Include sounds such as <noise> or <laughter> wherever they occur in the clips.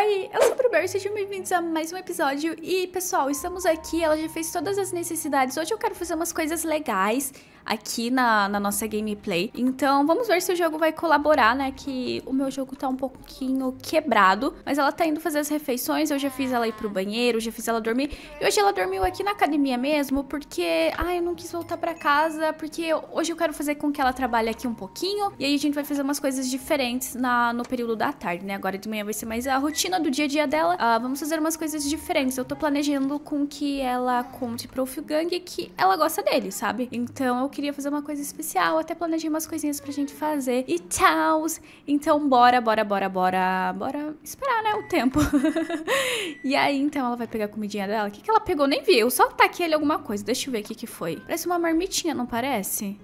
Oi, eu sou o Bruber, sejam bem-vindos a mais um episódio. E pessoal, estamos aqui, ela já fez todas as necessidades. Hoje eu quero fazer umas coisas legais aqui na, na nossa gameplay. Então vamos ver se o jogo vai colaborar, né? Que o meu jogo tá um pouquinho quebrado, mas ela tá indo fazer as refeições, eu já fiz ela ir pro banheiro, já fiz ela dormir. E hoje ela dormiu aqui na academia mesmo, porque, ah, eu não quis voltar pra casa, porque hoje eu quero fazer com que ela trabalhe aqui um pouquinho, e aí a gente vai fazer umas coisas diferentes na, no período da tarde, né? Agora de manhã vai ser mais a rotina do dia a dia dela. Ah, vamos fazer umas coisas diferentes. Eu tô planejando com que ela conte pro Fugang que ela gosta dele, sabe? Então eu queria fazer uma coisa especial, até planejei umas coisinhas pra gente fazer. E tchau! Então bora, bora, bora, bora, bora esperar, né, o tempo. <laughs> e aí, então, ela vai pegar a comidinha dela. O que, que ela pegou? Nem vi. Eu só taquei ali alguma coisa. Deixa eu ver o que, que foi. Parece uma marmitinha, não parece?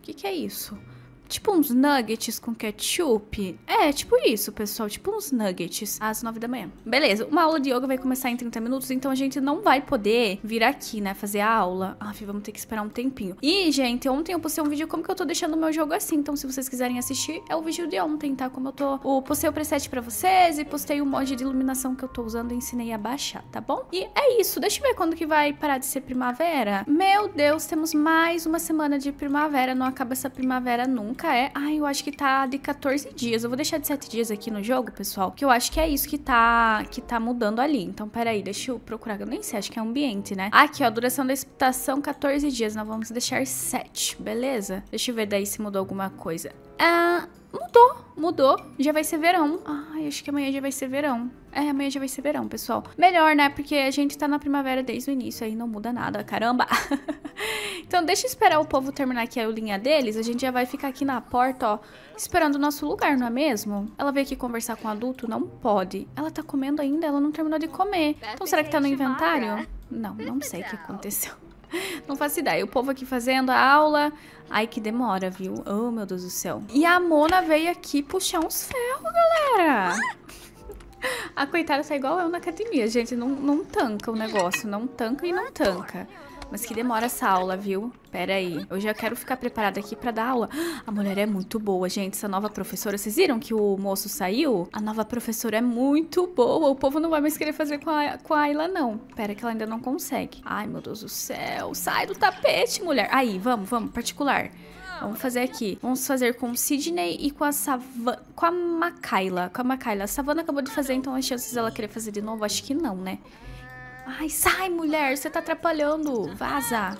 O que, que é isso? Tipo uns nuggets com ketchup. É, tipo isso, pessoal. Tipo uns nuggets às 9 da manhã. Beleza, uma aula de yoga vai começar em 30 minutos, então a gente não vai poder vir aqui, né? Fazer a aula. Ah, vamos ter que esperar um tempinho. E, gente, ontem eu postei um vídeo como que eu tô deixando o meu jogo assim. Então, se vocês quiserem assistir, é o vídeo de ontem, tá? Como eu tô. Eu postei o preset pra vocês e postei o mod de iluminação que eu tô usando e ensinei a baixar, tá bom? E é isso. Deixa eu ver quando que vai parar de ser primavera. Meu Deus, temos mais uma semana de primavera. Não acaba essa primavera nunca nunca é. Ai, eu acho que tá de 14 dias. Eu vou deixar de 7 dias aqui no jogo, pessoal, que eu acho que é isso que tá, que tá mudando ali. Então, peraí, deixa eu procurar, eu nem sei, acho que é ambiente, né? Aqui, ó, duração da estação 14 dias, nós vamos deixar 7, beleza? Deixa eu ver daí se mudou alguma coisa. Ah, mudou, mudou, já vai ser verão. Ai, acho que amanhã já vai ser verão. É, amanhã já vai ser verão, pessoal. Melhor, né? Porque a gente tá na primavera desde o início, aí não muda nada, caramba. <laughs> então deixa eu esperar o povo terminar aqui a linha deles, a gente já vai ficar aqui na porta, ó, esperando o nosso lugar, não é mesmo? Ela veio aqui conversar com o adulto? Não pode. Ela tá comendo ainda, ela não terminou de comer. Então será que tá no inventário? Não, não <laughs> sei o que aconteceu. <laughs> Não faço ideia. O povo aqui fazendo a aula. Ai, que demora, viu? Oh, meu Deus do céu. E a Mona veio aqui puxar uns ferros, galera. A coitada tá igual eu na academia, gente. Não, não tanca o negócio. Não tanca e não tanca. Mas que demora essa aula, viu? Pera aí. Eu já quero ficar preparada aqui pra dar aula. <gasps> A mulher é muito boa, gente. Essa nova professora. Vocês viram que o moço saiu? A nova professora é muito boa. O povo não vai mais querer fazer com a, com a Ayla, não. Pera que ela ainda não consegue. Ai, meu Deus do céu. Sai do tapete, mulher. Aí, vamos, vamos. Particular. Particular. Vamos fazer aqui. Vamos fazer com o Sidney e com a Savan, Com a Macaila. Com a Macaila. A Savana acabou de fazer, então as chances dela querer fazer de novo, acho que não, né? Ai, sai, mulher! Você tá atrapalhando! Vaza!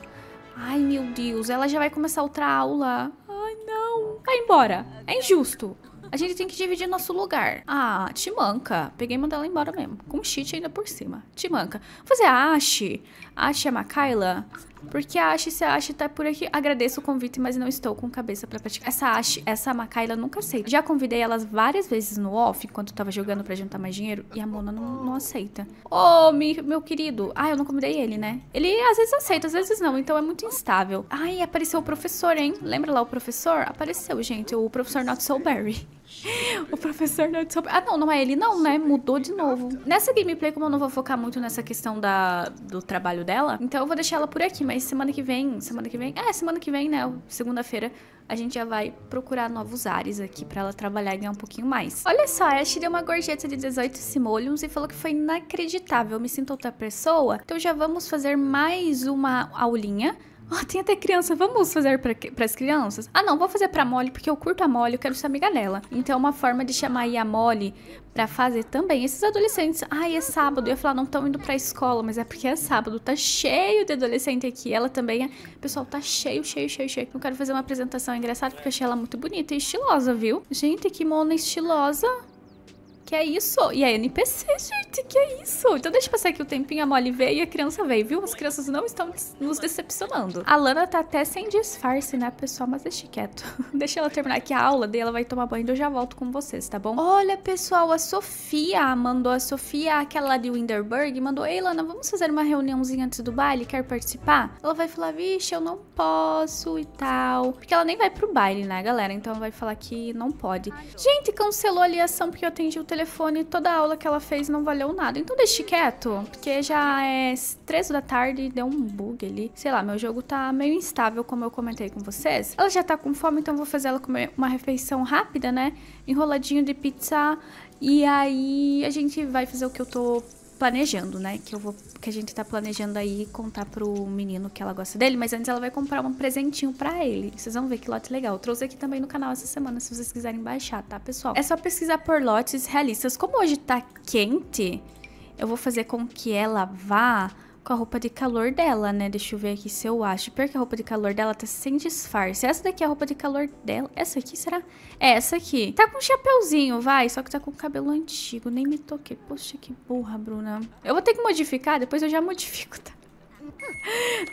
Ai, meu Deus! Ela já vai começar outra aula. Ai, não! Vai embora! É injusto! A gente tem que dividir nosso lugar. Ah, te manca. Peguei e mandei ela embora mesmo. Com cheat ainda por cima. Te manca. Vou fazer a Ashe. Ashe é a Makaila. Porque a Ashi, se a Ashi tá por aqui, agradeço o convite, mas não estou com cabeça para praticar. Essa Ashi, essa Macaila nunca aceita. Já convidei elas várias vezes no off, enquanto tava jogando para juntar mais dinheiro, e a Mona não, não aceita. Ô, oh, mi, meu querido. Ah, eu não convidei ele, né? Ele às vezes aceita, às vezes não, então é muito instável. Ai, apareceu o professor, hein? Lembra lá o professor? Apareceu, gente, o professor Not So Berry o professor não soube. É ah, não, não é ele, não, né? Mudou de novo. Nessa gameplay, como eu não vou focar muito nessa questão da, do trabalho dela, então eu vou deixar ela por aqui. Mas semana que vem, semana que vem, é, semana que vem, né? Segunda-feira, a gente já vai procurar novos ares aqui pra ela trabalhar e ganhar um pouquinho mais. Olha só, a Ash deu uma gorjeta de 18 simoleons e falou que foi inacreditável. Eu me sinto outra pessoa. Então já vamos fazer mais uma aulinha Oh, tem até criança, vamos fazer para as crianças? Ah, não, vou fazer para Molly porque eu curto a Molly, eu quero ser amiga dela. Então é uma forma de chamar aí a Molly para fazer também esses adolescentes. Ai, ah, é sábado. Eu ia falar, não estão indo pra escola, mas é porque é sábado. Tá cheio de adolescente aqui. Ela também é. Pessoal, tá cheio, cheio, cheio, cheio. Eu quero fazer uma apresentação engraçada porque eu achei ela muito bonita e estilosa, viu? Gente, que mona estilosa que é isso? E é NPC, gente, que é isso? Então deixa eu passar aqui o tempinho, a Molly veio e a criança veio, viu? As crianças não estão nos decepcionando. A Lana tá até sem disfarce, né, pessoal? Mas deixa quieto. <laughs> deixa ela terminar aqui a aula, daí ela vai tomar banho e eu já volto com vocês, tá bom? Olha, pessoal, a Sofia mandou, a Sofia, aquela de Winderberg, mandou, Ei, Lana, vamos fazer uma reuniãozinha antes do baile? Quer participar? Ela vai falar, vixe, eu não posso e tal. Porque ela nem vai pro baile, né, galera? Então ela vai falar que não pode. Gente, cancelou a aliação porque eu atendi o telefone telefone, toda a aula que ela fez não valeu nada. Então deixe quieto, porque já é três da tarde e deu um bug ali. Sei lá, meu jogo tá meio instável, como eu comentei com vocês. Ela já tá com fome, então vou fazer ela comer uma refeição rápida, né? Enroladinho de pizza. E aí a gente vai fazer o que eu tô planejando, né? Que eu vou que a gente tá planejando aí contar pro menino que ela gosta dele, mas antes ela vai comprar um presentinho para ele. Vocês vão ver que lote legal. Eu trouxe aqui também no canal essa semana se vocês quiserem baixar, tá, pessoal? É só pesquisar por lotes realistas. Como hoje tá quente, eu vou fazer com que ela vá com a roupa de calor dela, né? Deixa eu ver aqui se eu acho. que a roupa de calor dela tá sem disfarce. Essa daqui é a roupa de calor dela. Essa aqui, será? É, essa aqui. Tá com um chapeuzinho, vai. Só que tá com cabelo antigo. Nem me toquei. Poxa, que burra, Bruna. Eu vou ter que modificar, depois eu já <laughs> modifico, tá?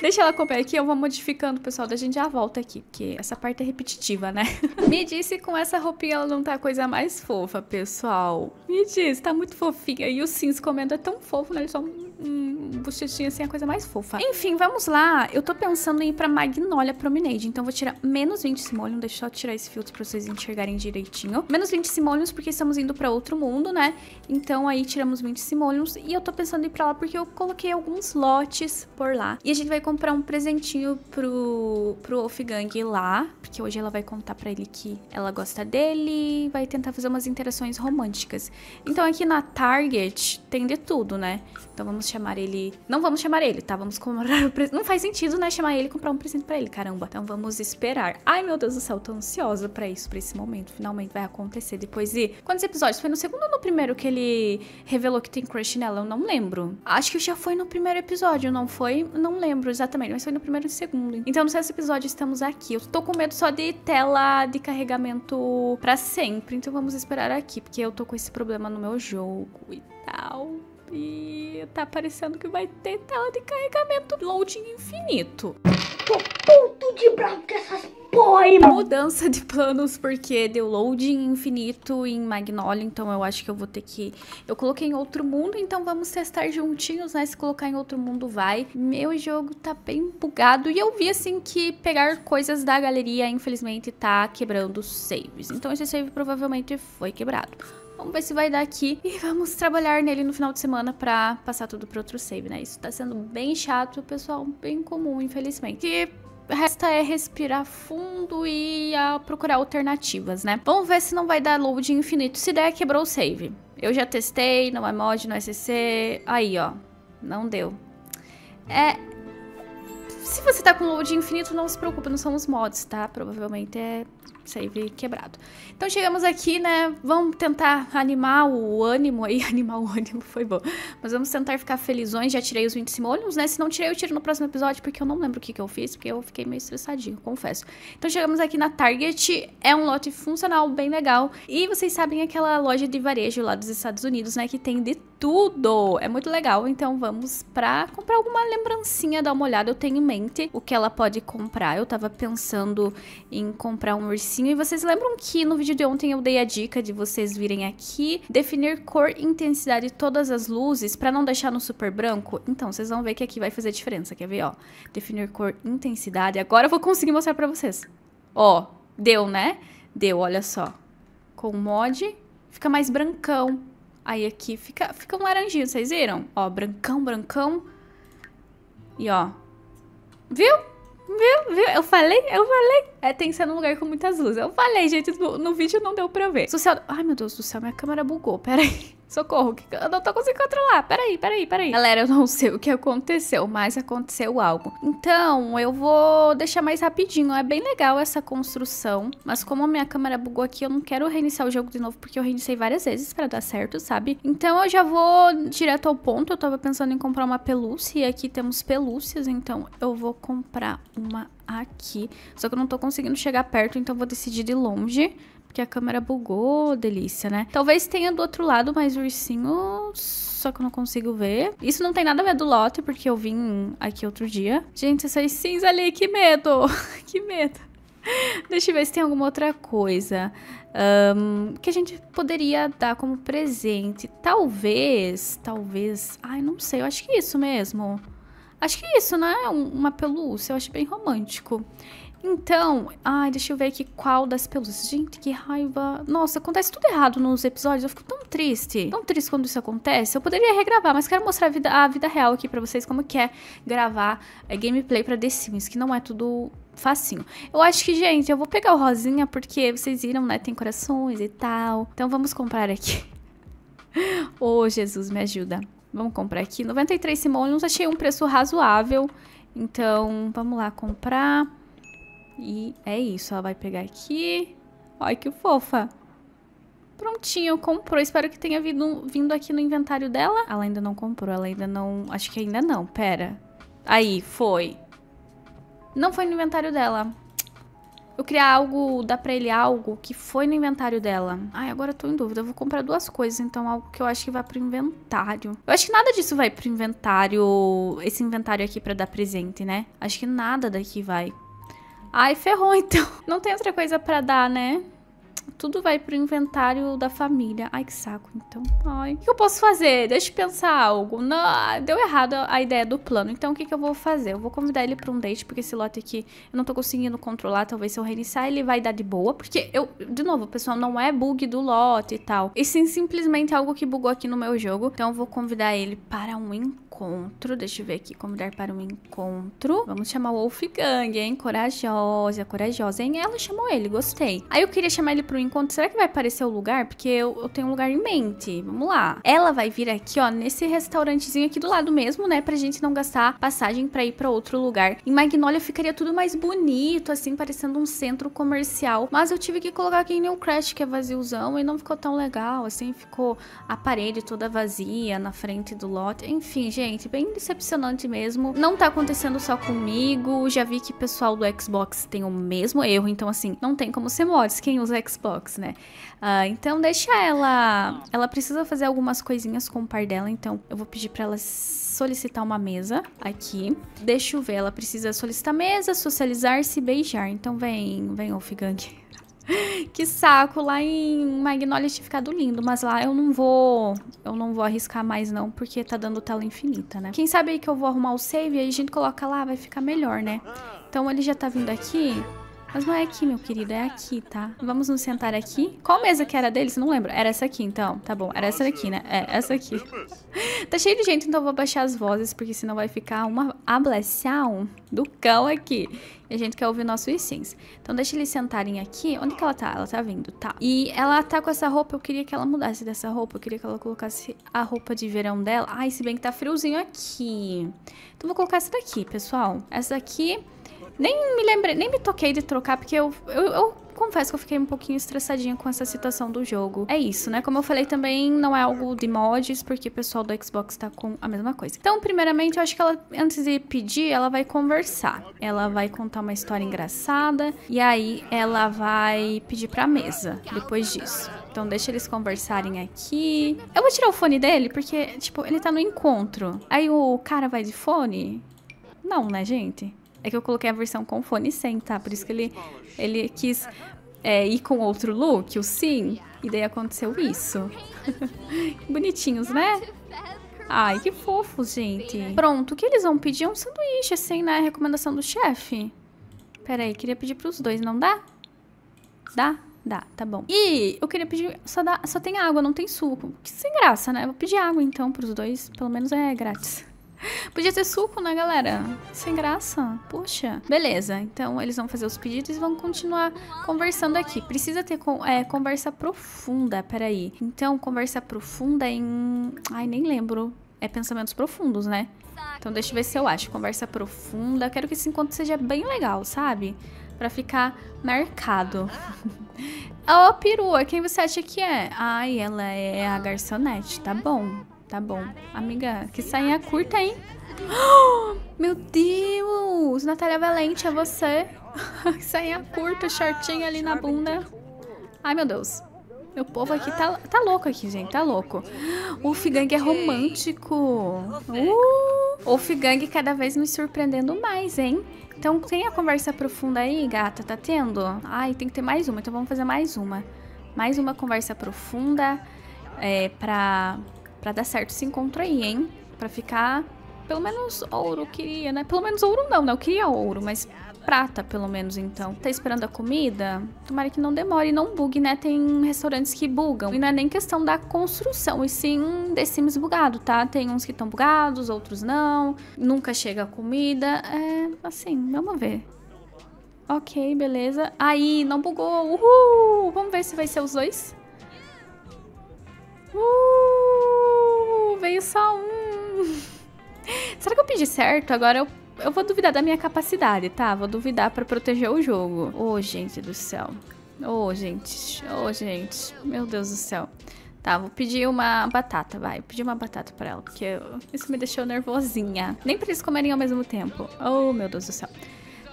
Deixa ela comprar aqui, eu vou modificando, pessoal. Da gente já volta aqui, porque essa parte é repetitiva, né? <laughs> Me disse com essa roupinha ela não tá a coisa mais fofa, pessoal. Me disse tá muito fofinha. E o cinza comendo é tão fofo, né? Ele só um tinha assim, é a coisa mais fofa. Enfim, vamos lá. Eu tô pensando em ir pra Magnolia Promenade, então vou tirar menos 20 simoleons. Deixa eu tirar esse filtro pra vocês enxergarem direitinho. Menos 20 simoleons porque estamos indo pra outro mundo, né? Então aí tiramos 20 simoleons e eu tô pensando em ir pra lá porque eu coloquei alguns lotes por lá. E a gente vai comprar um presentinho pro, pro Wolfgang lá, porque hoje ela vai contar pra ele que ela gosta dele vai tentar fazer umas interações românticas. Então aqui na Target tem de tudo, né? Então vamos chamar ele. Não vamos chamar ele, tá? Vamos comemorar o presente. Não faz sentido, né? Chamar ele e comprar um presente para ele, caramba. Então vamos esperar. Ai, meu Deus do céu, tô ansiosa para isso, pra esse momento. Finalmente vai acontecer depois de. Quantos episódios? Foi no segundo ou no primeiro que ele revelou que tem crush nela? Eu não lembro. Acho que já foi no primeiro episódio, não foi? Não lembro exatamente, mas foi no primeiro e segundo. Então, no sexto episódio, estamos aqui. Eu tô com medo só de tela de carregamento para sempre. Então, vamos esperar aqui, porque eu tô com esse problema no meu jogo e tal e tá parecendo que vai ter tela de carregamento loading infinito. Tô puto de bravo com essas porra, Mudança de planos porque deu loading infinito em Magnolia, então eu acho que eu vou ter que... Eu coloquei em outro mundo, então vamos testar juntinhos, né? Se colocar em outro mundo vai. Meu jogo tá bem bugado e eu vi, assim, que pegar coisas da galeria, infelizmente, tá quebrando saves. Então esse save provavelmente foi quebrado. Vamos ver se vai dar aqui. E vamos trabalhar nele no final de semana pra passar tudo pro outro save, né? Isso tá sendo bem chato, pessoal. Bem comum, infelizmente. E resta é respirar fundo e a procurar alternativas, né? Vamos ver se não vai dar load infinito. Se der, quebrou o save. Eu já testei, não é mod, não é CC. Aí, ó. Não deu. É, se você tá com load infinito, não se preocupe não são os mods, tá? Provavelmente é save quebrado. Então chegamos aqui, né? Vamos tentar animar o ânimo aí. <laughs> Animar o ânimo foi bom. Mas vamos tentar ficar felizões. Já tirei os 20 simoleons, né? Se não tirei, eu tiro no próximo episódio, porque eu não lembro o que, que eu fiz, porque eu fiquei meio estressadinho, confesso. Então chegamos aqui na Target. É um lote funcional, bem legal. E vocês sabem aquela loja de varejo lá dos Estados Unidos, né? Que tem de tudo. É muito legal, então vamos pra comprar alguma lembrancinha, dar uma olhada. Eu tenho em mente o que ela pode comprar. Eu tava pensando em comprar um ursinho. E vocês lembram que no vídeo de ontem eu dei a dica de vocês virem aqui, definir cor, intensidade todas as luzes pra não deixar no super branco? Então, vocês vão ver que aqui vai fazer diferença. Quer ver, ó? Definir cor, intensidade. Agora eu vou conseguir mostrar pra vocês. Ó, deu, né? Deu, olha só. Com mod, fica mais brancão. Aí aqui fica, fica um laranjinho, vocês viram? Ó, brancão, brancão. E ó. Viu? Viu? Viu? Eu falei? Eu falei? É, tem que ser num lugar com muitas luzes. Eu falei, gente, no, no vídeo não deu pra ver. Social... Ai, meu Deus do céu, minha câmera bugou, peraí. Socorro, eu não tô conseguindo controlar. Peraí, peraí, peraí. Galera, eu não sei o que aconteceu, mas aconteceu algo. Então, eu vou deixar mais rapidinho. É bem legal essa construção, mas como a minha câmera bugou aqui, eu não quero reiniciar o jogo de novo, porque eu reiniciei várias vezes pra dar certo, sabe? Então, eu já vou direto ao ponto. Eu tava pensando em comprar uma pelúcia, e aqui temos pelúcias, então eu vou comprar uma aqui. Só que eu não tô conseguindo chegar perto, então vou decidir de longe porque a câmera bugou, delícia, né? Talvez tenha do outro lado mais ursinho, só que eu não consigo ver. Isso não tem nada a ver do lote, porque eu vim aqui outro dia. Gente, essas cinzas ali, que medo! <laughs> que medo! Deixa eu ver se tem alguma outra coisa um, que a gente poderia dar como presente. Talvez, talvez. Ai, não sei, eu acho que é isso mesmo. Acho que é isso, né? Um, uma pelúcia, eu acho bem romântico. Então, ai, deixa eu ver aqui qual das pelúcias. Gente, que raiva. Nossa, acontece tudo errado nos episódios. Eu fico tão triste. Tão triste quando isso acontece. Eu poderia regravar, mas quero mostrar a vida, a vida real aqui pra vocês como que é gravar é, gameplay pra The Sims, que não é tudo facinho. Eu acho que, gente, eu vou pegar o rosinha porque vocês viram, né? Tem corações e tal. Então vamos comprar aqui. <laughs> Ô, oh, Jesus, me ajuda. Vamos comprar aqui. 93 simoleons, achei um preço razoável. Então, vamos lá comprar. E é isso, ela vai pegar aqui. Olha que fofa. Prontinho, comprou. Espero que tenha vindo, vindo aqui no inventário dela. Ela ainda não comprou, ela ainda não... Acho que ainda não, pera. Aí, foi. Não foi no inventário dela. Eu queria algo, dar pra ele algo que foi no inventário dela. Ai, agora eu tô em dúvida. Eu vou comprar duas coisas, então algo que eu acho que vai pro inventário. Eu acho que nada disso vai pro inventário, esse inventário aqui pra dar presente, né? Acho que nada daqui vai. Ai, ferrou então. <laughs> Não tem outra coisa para dar, né? Tudo vai pro inventário da família. Ai, que saco, então. Ai, o que eu posso fazer? Deixa eu pensar algo. Não, deu errado a ideia do plano. Então, o que, que eu vou fazer? Eu vou convidar ele pra um date, porque esse lote aqui eu não tô conseguindo controlar. Talvez se eu reiniciar, ele vai dar de boa. Porque eu, de novo, pessoal, não é bug do lote e tal. E sim, simplesmente algo que bugou aqui no meu jogo. Então, eu vou convidar ele para um encontro. Deixa eu ver aqui. Convidar para um encontro. Vamos chamar o Wolfgang, hein? Corajosa, corajosa, hein? Ela chamou ele, gostei. Aí eu queria chamar ele pro encontro encontro. Será que vai aparecer o lugar? Porque eu, eu, tenho um lugar em mente. Vamos lá. Ela vai vir aqui, ó, nesse restaurantezinho aqui do lado mesmo, né? Pra gente não gastar passagem pra ir pra outro lugar. Em Magnolia ficaria tudo mais bonito, assim, parecendo um centro comercial. Mas eu tive que colocar aqui em New Crash, que é vaziozão, e não ficou tão legal, assim. Ficou a parede toda vazia na frente do lote. Enfim, gente, bem decepcionante mesmo. Não tá acontecendo só comigo. Já vi que o pessoal do Xbox tem o mesmo erro. Então, assim, não tem como ser mods quem usa Xbox né? Ah, então deixa ela. Ela precisa fazer algumas coisinhas com o par dela, então eu vou pedir para ela solicitar uma mesa aqui. Deixa eu ver, ela precisa solicitar mesa, socializar-se e beijar. Então vem, vem, Wolfgang. <laughs> que saco, lá em Magnolia tinha ficado lindo, mas lá eu não vou, eu não vou arriscar mais não, porque tá dando tela infinita, né? Quem sabe aí que eu vou arrumar o save e aí a gente coloca lá, vai ficar melhor, né? Então ele já tá vindo aqui, mas não é aqui, meu querido, é aqui, tá? Vamos nos sentar aqui. Qual mesa que era deles? Não lembro. Era essa aqui, então. Tá bom, era essa daqui, né? É, essa aqui. <laughs> tá cheio de gente, então vou baixar as vozes, porque senão vai ficar uma ablação do cão aqui. E a gente quer ouvir nossos sims. Então deixa eles sentarem aqui. Onde que ela tá? Ela tá vindo, tá. E ela tá com essa roupa, eu queria que ela mudasse dessa roupa. Eu queria que ela colocasse a roupa de verão dela. Ai, se bem que tá friozinho aqui. Então vou colocar essa daqui, pessoal. Essa aqui. Nem me lembrei, nem me toquei de trocar, porque eu, eu, eu confesso que eu fiquei um pouquinho estressadinha com essa situação do jogo. É isso, né? Como eu falei também, não é algo de mods, porque o pessoal do Xbox tá com a mesma coisa. Então, primeiramente, eu acho que ela, antes de pedir, ela vai conversar. Ela vai contar uma história engraçada, e aí ela vai pedir pra mesa, depois disso. Então deixa eles conversarem aqui. Eu vou tirar o fone dele, porque, tipo, ele tá no encontro. Aí o cara vai de fone? Não, né, gente? É que eu coloquei a versão com fone sem, tá? Por isso que ele, ele quis é, ir com outro look, o sim, e daí aconteceu isso. <laughs> Bonitinhos, né? Ai, que fofo, gente. Pronto, o que eles vão pedir é um sanduíche, assim, né? Recomendação do chefe. Pera aí, queria pedir pros dois, não dá? Dá? Dá, tá bom. E eu queria pedir... Só, dá, só tem água, não tem suco. Que sem graça, né? Vou pedir água, então, pros dois. Pelo menos é grátis. Podia ter suco, né, galera? Sem graça. Poxa. Beleza, então eles vão fazer os pedidos e vão continuar conversando aqui. Precisa ter é, conversa profunda, peraí. Então, conversa profunda é em... Ai, nem lembro. É pensamentos profundos, né? Então deixa eu ver se eu acho. Conversa profunda. Quero que esse encontro seja bem legal, sabe? Pra ficar marcado. Ó, <laughs> oh, perua, quem você acha que é? Ai, ela é a garçonete, tá bom. Tá bom. Amiga, que saia curta, hein? Oh, meu Deus! Natália Valente, é você. <laughs> saia curta, shortinho ali na bunda. Ai, meu Deus. Meu povo aqui tá, tá louco aqui, gente. Tá louco. O Figang é romântico. Uh, o Figang cada vez me surpreendendo mais, hein? Então tem a conversa profunda aí, gata? Tá tendo? Ai, tem que ter mais uma. Então vamos fazer mais uma. Mais uma conversa profunda é, pra Pra dar certo esse encontro aí, hein? Pra ficar... Pelo menos ouro eu queria, né? Pelo menos ouro não, né? Eu queria ouro, mas prata, pelo menos, então. Tá esperando a comida? Tomara que não demore e não bugue, né? Tem restaurantes que bugam. E não é nem questão da construção, e sim The Sims bugado, tá? Tem uns que estão bugados, outros não. Nunca chega a comida. É, assim, vamos ver. Ok, beleza. Aí, não bugou. Uhul! Vamos ver se vai ser os dois. Uhul! veio só um. <laughs> Será que eu pedi certo? Agora eu, eu vou duvidar da minha capacidade, tá? Vou duvidar para proteger o jogo. Ô, oh, gente do céu. Ô, oh, gente. Ô, oh, gente. Meu Deus do céu. Tá, vou pedir uma batata, vai. Pedir uma batata pra ela, porque isso me deixou nervosinha. Nem pra eles comerem ao mesmo tempo. Oh, meu Deus do céu.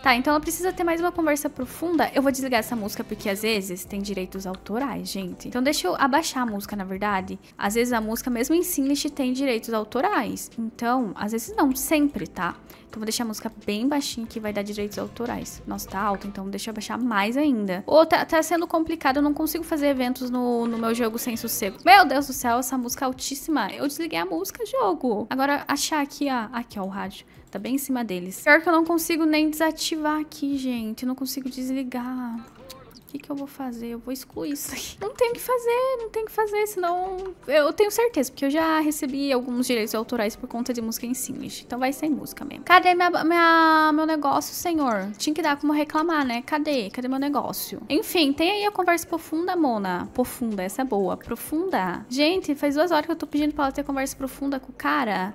Tá, então ela precisa ter mais uma conversa profunda. Eu vou desligar essa música porque às vezes tem direitos autorais, gente. Então deixa eu abaixar a música, na verdade. Às vezes a música, mesmo em Singlish, tem direitos autorais. Então, às vezes não, sempre, tá? Então vou deixar a música bem baixinha que vai dar direitos autorais. Nossa, tá alto, então deixa eu abaixar mais ainda. Ou oh, tá, tá, sendo complicado, eu não consigo fazer eventos no, no meu jogo sem sossego. Meu Deus do céu, essa música é altíssima. Eu desliguei a música, jogo. Agora achar aqui, ó. Aqui, ó, o rádio. Tá bem em cima deles. Pior que eu não consigo nem desativar aqui, gente. Eu não consigo desligar. O que, que eu vou fazer? Eu vou excluir isso aqui. Não tem o que fazer, não tem o que fazer, senão... Eu tenho certeza, porque eu já recebi alguns direitos autorais por conta de música em Singlet. Então vai sem música mesmo. Cadê minha, minha, meu negócio, senhor? Tinha que dar como reclamar, né? Cadê? Cadê meu negócio? Enfim, tem aí a conversa profunda, Mona. Profunda, essa é boa. Profunda. Gente, faz duas horas que eu tô pedindo pra ela ter conversa profunda com o cara.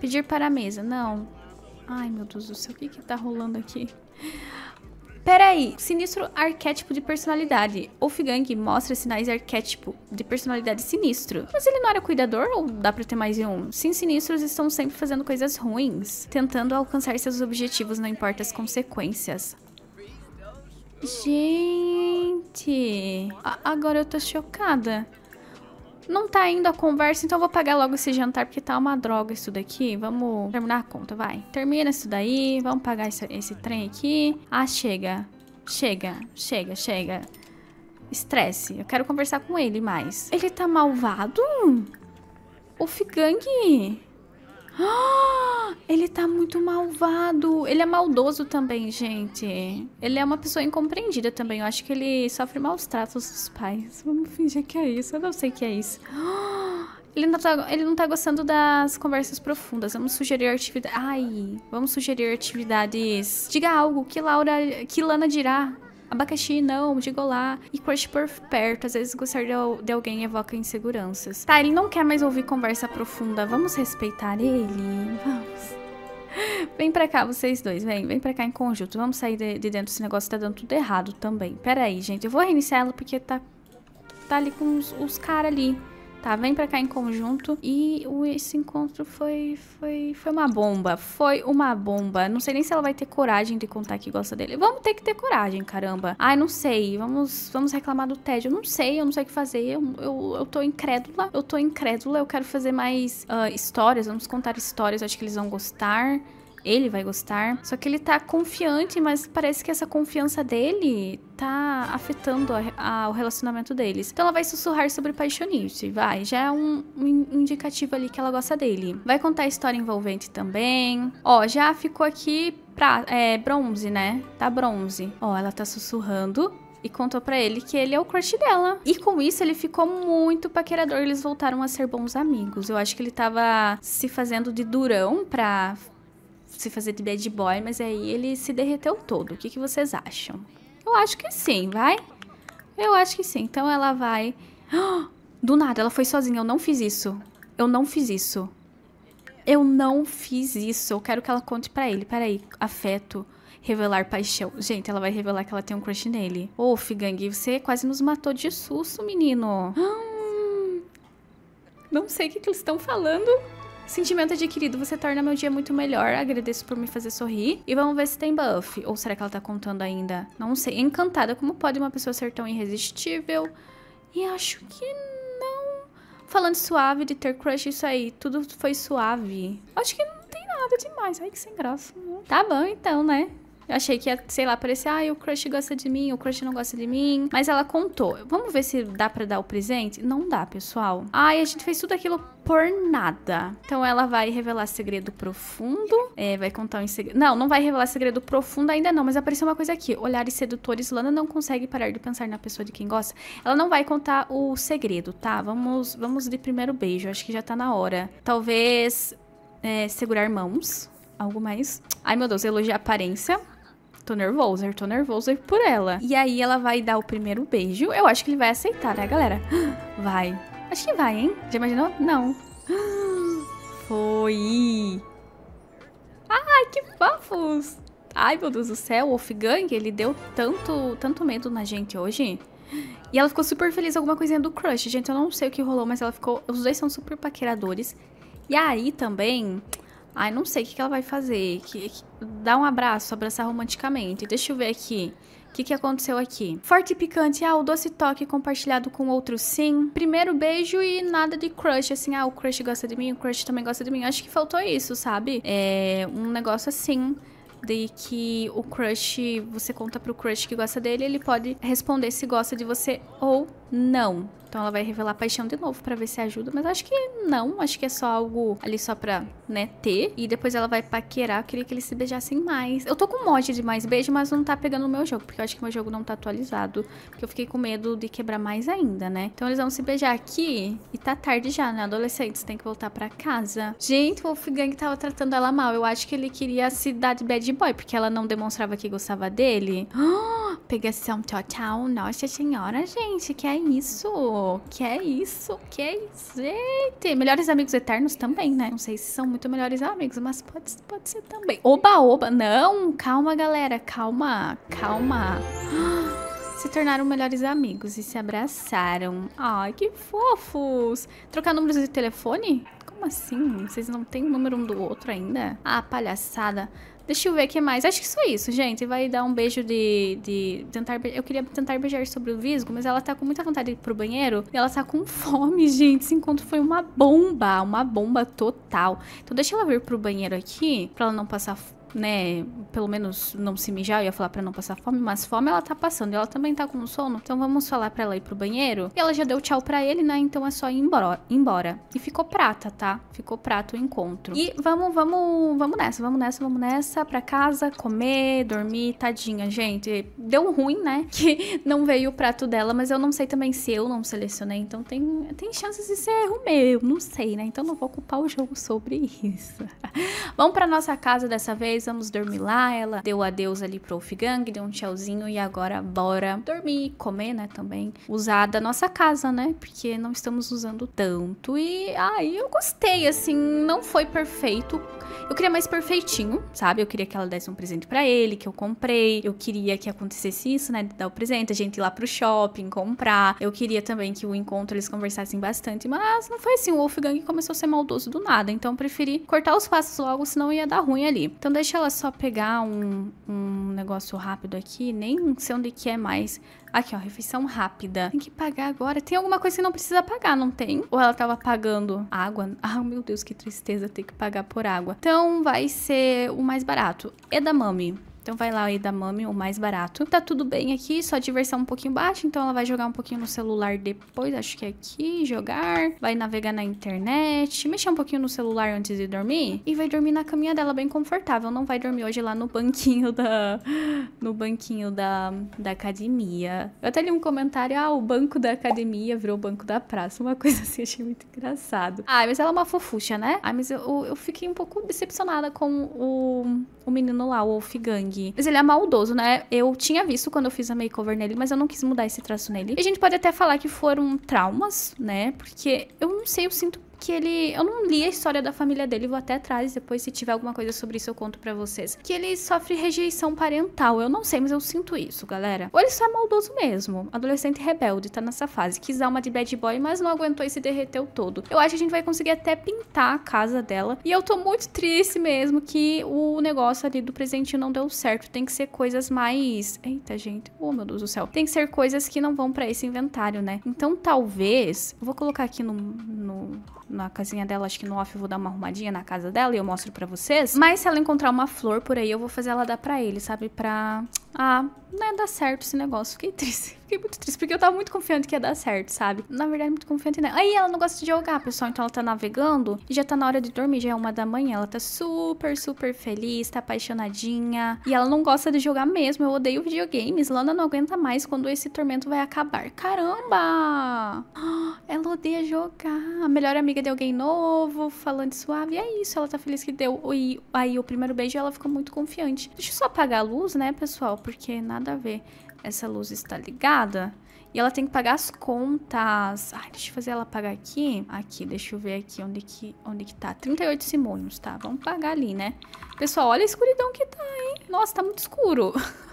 Pedir para a mesa. Não. Ai, meu Deus do céu, o que que tá rolando aqui? Peraí, sinistro arquétipo de personalidade. Wolfgang mostra sinais de arquétipo de personalidade sinistro. Mas ele não era cuidador ou dá pra ter mais de um? Sim, sinistros estão sempre fazendo coisas ruins, tentando alcançar seus objetivos, não importa as consequências. Gente, agora eu tô chocada não tá indo a conversa, então eu vou pagar logo esse jantar, porque tá uma droga isso daqui. Vamos terminar a conta, vai. Termina isso daí, vamos pagar esse, esse trem aqui. Ah, chega. Chega, chega, chega. Estresse. Eu quero conversar com ele mais. Ele tá malvado? O Figang... Ah, ele tá muito malvado. Ele é maldoso também, gente. Ele é uma pessoa incompreendida também. Eu acho que ele sofre maus tratos dos pais. Vamos fingir que é isso. Eu não sei que é isso. Ah, ele não, tá, ele não tá gostando das conversas profundas. Vamos sugerir atividades. Ai, vamos sugerir atividades. Diga algo que Laura. Que Lana dirá. Abacaxi, não, diga lá. E crush por perto, às vezes gostar de, de alguém evoca inseguranças. Tá, ele não quer mais ouvir conversa profunda, vamos respeitar ele? Vamos. <laughs> Vem pra cá, vocês dois, vem, vem pra cá em conjunto. Vamos sair de, de, dentro desse negócio, tá dando tudo errado também. Pera aí, gente, eu vou reiniciar ela porque tá, tá ali com os, os caras ali tá? Vem para cá em conjunto. E esse encontro foi, foi, foi uma bomba. Foi uma bomba. Não sei nem se ela vai ter coragem de contar que gosta dele. Vamos ter que ter coragem, caramba. Ai, não sei. Vamos, vamos reclamar do Ted. Eu não sei, eu não sei o que fazer. Eu, eu, eu tô incrédula. Eu tô incrédula. Eu quero fazer mais uh, histórias. Vamos contar histórias. Acho que eles vão gostar ele vai gostar. Só que ele tá confiante, mas parece que essa confiança dele tá afetando a, a, o relacionamento deles. Então ela vai sussurrar sobre paixonite, vai. Já é um, um, indicativo ali que ela gosta dele. Vai contar a história envolvente também. Ó, já ficou aqui pra, é, bronze, né? Tá bronze. Ó, ela tá sussurrando e contou para ele que ele é o crush dela. E com isso ele ficou muito paquerador, eles voltaram a ser bons amigos. Eu acho que ele tava se fazendo de durão pra se fazer de bad boy, mas aí ele se derreteu todo. O que, que vocês acham? Eu acho que sim, vai? Eu acho que sim. Então ela vai... Ah! Do nada, ela foi sozinha. Eu não fiz isso. Eu não fiz isso. Eu não fiz isso. Eu quero que ela conte para ele. Peraí, afeto, revelar paixão. Gente, ela vai revelar que ela tem um crush nele. Ô, gangue, você quase nos matou de susto, menino. Hum, não sei o que, que eles estão falando. Sentimento adquirido, você torna meu dia muito melhor. Agradeço por me fazer sorrir. E vamos ver se tem buff. Ou será que ela tá contando ainda? Não sei. Encantada, como pode uma pessoa ser tão irresistível? E acho que não. Falando suave de ter crush, isso aí. Tudo foi suave. Acho que não tem nada demais. Ai, que sem graça. Né? Tá bom então, né? Eu achei que ia, sei lá, parecer, ai, ah, o crush gosta de mim, o crush não gosta de mim. Mas ela contou. Vamos ver se dá para dar o presente? Não dá, pessoal. Ai, a gente fez tudo aquilo por nada. Então ela vai revelar segredo profundo. É, vai contar um segredo. Não, não vai revelar segredo profundo ainda não, mas apareceu uma coisa aqui. Olhares sedutores. Lana não consegue parar de pensar na pessoa de quem gosta. Ela não vai contar o segredo, tá? Vamos, vamos de primeiro beijo. Acho que já tá na hora. Talvez é, segurar mãos. Algo mais. Ai, meu Deus, elogiar a aparência tô nervoso, tô nervoso por ela. E aí ela vai dar o primeiro beijo. Eu acho que ele vai aceitar, né, galera? <gasps> Vai. Acho que vai, hein? Já imaginou? Não. <gasps> Foi. Ai, que fofos. Ai, meu Deus do céu, o Wolfgang, ele deu tanto, tanto medo na gente hoje. E ela ficou super feliz alguma coisinha do crush. Gente, eu não sei o que rolou, mas ela ficou... Os dois são super paqueradores. E aí também... Ai, não sei o que, ela vai fazer. Que, que... Dá um abraço, abraçar romanticamente. Deixa eu ver aqui. O que, que aconteceu aqui? Forte e picante, ah, o doce toque compartilhado com outro sim. Primeiro beijo e nada de crush, assim, ah, o crush gosta de mim, o crush também gosta de mim. Acho que faltou isso, sabe? É um negócio assim de que o crush, você conta pro crush que gosta dele, ele pode responder se gosta de você ou não. Então ela vai revelar paixão de novo para ver se ajuda, mas acho que não, acho que é só algo ali só pra, né, ter. E depois ela vai paquerar, eu queria que eles se beijassem mais. Eu tô com mod de mais beijo, mas não tá pegando o meu jogo, porque eu acho que meu jogo não tá atualizado, porque eu fiquei com medo de quebrar mais ainda, né? Então eles vão se beijar aqui e tá tarde já, né? Adolescentes, tem que voltar para casa. Gente, o Wolfgang tava tratando ela mal, eu acho que ele queria se dar de bad boy, porque ela não demonstrava que gostava dele. Oh, <gasps> pegação tchau, nossa senhora, gente, que é isso? Que é isso? Que é isso? Gente, melhores amigos eternos também, né? Não sei se são muito melhores amigos, mas pode, pode ser também. Oba, oba. Não, calma, galera. Calma, calma. <gasps> Se tornaram melhores amigos e se abraçaram. Ai, que fofos. Trocar números de telefone? Como assim? Vocês não têm o número um do outro ainda? Ah, palhaçada. Deixa eu ver o que mais. Acho que só isso, gente. Vai dar um beijo de. de tentar Eu queria tentar beijar sobre o Visgo, mas ela tá com muita vontade de ir pro banheiro. E ela tá com <laughs> fome, gente. Esse encontro foi uma bomba. Uma bomba total. Então deixa ela vir pro banheiro aqui, pra ela não passar fome né, pelo menos não se mijar, eu ia falar para não passar fome, mas fome ela tá passando e ela também tá com sono. Então vamos falar para ela ir pro banheiro. E ela já deu tchau para ele, né? Então é só ir embora, embora. E ficou prata, tá? Ficou prata o encontro. E vamos, vamos, vamos nessa, vamos nessa, vamos nessa para casa, comer, dormir, tadinha, gente. Deu ruim, né? <laughs> Que não veio o prato dela, mas eu não sei também se eu não selecionei, então tem tem chances de ser erro meu, não sei, né? Então não vou culpar o jogo sobre isso. <laughs> vamos para nossa casa dessa vez vocês, vamos dormir lá. Ela deu adeus ali pro Wolfgang deu um tchauzinho e agora bora dormir, comer, né, também. Usar da nossa casa, né, porque não estamos usando tanto. E aí eu gostei, assim, não foi perfeito. Eu queria mais perfeitinho, sabe? Eu queria que ela desse um presente para ele, que eu comprei. Eu queria que acontecesse isso, né, de dar o presente, a gente ir lá pro shopping, comprar. Eu queria também que o encontro eles conversassem bastante, mas não foi assim. O Wolfgang começou a ser maldoso do nada, então eu preferi cortar os passos logo, senão ia dar ruim ali. Então deixa deixa ela só pegar um, um negócio rápido aqui, nem sei onde que é mais. Aqui, ó, refeição rápida. Tem que pagar agora. Tem alguma coisa que não precisa pagar, não tem? Ou ela tava pagando água? Ah, meu Deus, que tristeza ter que pagar por água. Então vai ser o mais barato. Edamame. É então vai lá aí da Mami, o mais barato. Tá tudo bem aqui, só a diversão um pouquinho baixa, então ela vai jogar um pouquinho no celular depois, acho que é aqui, jogar, vai navegar na internet, mexer um pouquinho no celular antes de dormir e vai dormir na caminha dela bem confortável, não vai dormir hoje lá no banquinho da no banquinho da, da academia. Eu até li um comentário, ah, o banco da academia virou o banco da praça, uma coisa assim, achei muito engraçado. Ah, mas ela é uma fofucha, né? Ah, mas eu, eu fiquei um pouco decepcionada com o o menino lá, o Wolfgang. Mas ele é maldoso, né? Eu tinha visto quando eu fiz a makeover nele, mas eu não quis mudar esse traço nele. E a gente pode até falar que foram traumas, né? Porque eu não sei, eu sinto que ele. Eu não li a história da família dele, vou até atrás. Depois, se tiver alguma coisa sobre isso, eu conto para vocês. Que ele sofre rejeição parental. Eu não sei, mas eu sinto isso, galera. Ou ele só é maldoso mesmo. Adolescente rebelde, tá nessa fase. Quis dar uma de bad boy, mas não aguentou e se derreteu todo. Eu acho que a gente vai conseguir até pintar a casa dela. E eu tô muito triste mesmo que o negócio ali do presentinho não deu certo. Tem que ser coisas mais. Eita, gente. Oh, meu Deus do céu. Tem que ser coisas que não vão para esse inventário, né? Então, talvez. Vou colocar aqui no, no na casinha dela, acho que no off eu vou dar uma arrumadinha na casa dela e eu mostro para vocês. Mas se ela encontrar uma flor por aí, eu vou fazer ela dar para ele, sabe? Pra ah, não ia é dar certo esse negócio. Fiquei triste. <laughs> Fiquei muito triste, porque eu tava muito confiante que ia dar certo, sabe? Na verdade, muito confiante né? Aí ela não gosta de jogar, pessoal. Então ela tá navegando e já tá na hora de dormir, já é uma da manhã. Ela tá super, super feliz, tá apaixonadinha. E ela não gosta de jogar mesmo. Eu odeio videogames. Lana não aguenta mais quando esse tormento vai acabar. Caramba! <gasps> Ela odeia jogar. A melhor amiga de alguém novo, falando suave. E é isso, ela tá feliz que deu. o aí o primeiro beijo ela ficou muito confiante. Deixa eu só apagar a luz, né, pessoal? porque nada a ver. Essa luz está ligada e ela tem que pagar as contas. Ai, deixa eu fazer ela pagar aqui. Aqui, deixa eu ver aqui onde que, onde que tá. 38 simônios, tá? Vamos pagar ali, né? Pessoal, olha a escuridão que tá, hein? Nossa, tá muito escuro. <laughs>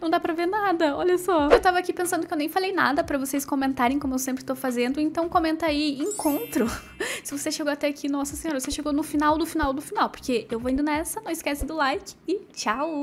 Não dá pra ver nada, olha só. Eu tava aqui pensando que eu nem falei nada pra vocês comentarem como eu sempre tô fazendo, então comenta aí, encontro. <laughs> Se você chegou até aqui, nossa senhora, você chegou no final do final do final, porque eu vou indo nessa, não esquece do like e tchau!